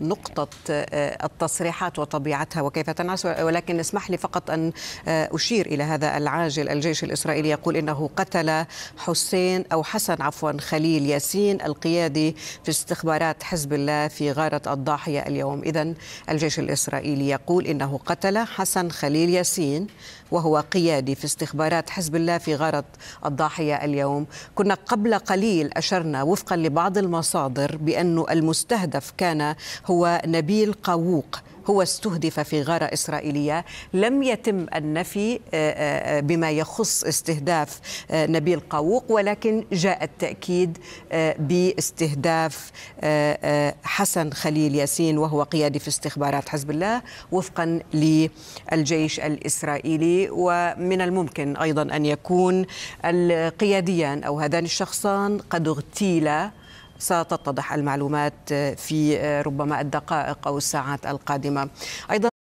نقطة آه، التصريحات وطبيعتها وكيف تنعس ولكن اسمح لي فقط أن آه، أشير إلى هذا العاجل الجيش الإسرائيلي يقول إنه قتل حسين أو حسن عفوا خليل ياسين القيادي في استخبارات حزب الله في غارة الضاحية اليوم إذا الجيش الإسرائيلي يقول إنه قتل حسن خليل ياسين وهو قيادي في استخبارات حزب الله في غارة الضاحية اليوم كنا قبل قليل أشرنا وفقا لبعض المصادر بأن المستهدف كان هو نبيل قاووق هو استهدف في غارة إسرائيلية لم يتم النفي آه، آه، آه، بما يخص استهداف نبيل قاووق ولكن جاء التأكيد باستهداف حسن خليل ياسين وهو قيادي في استخبارات حزب الله وفقا للجيش الإسرائيلي ومن الممكن أيضا أن يكون القياديان أو هذان الشخصان قد اغتيلا ستتضح المعلومات في ربما الدقائق أو الساعات القادمة أيضا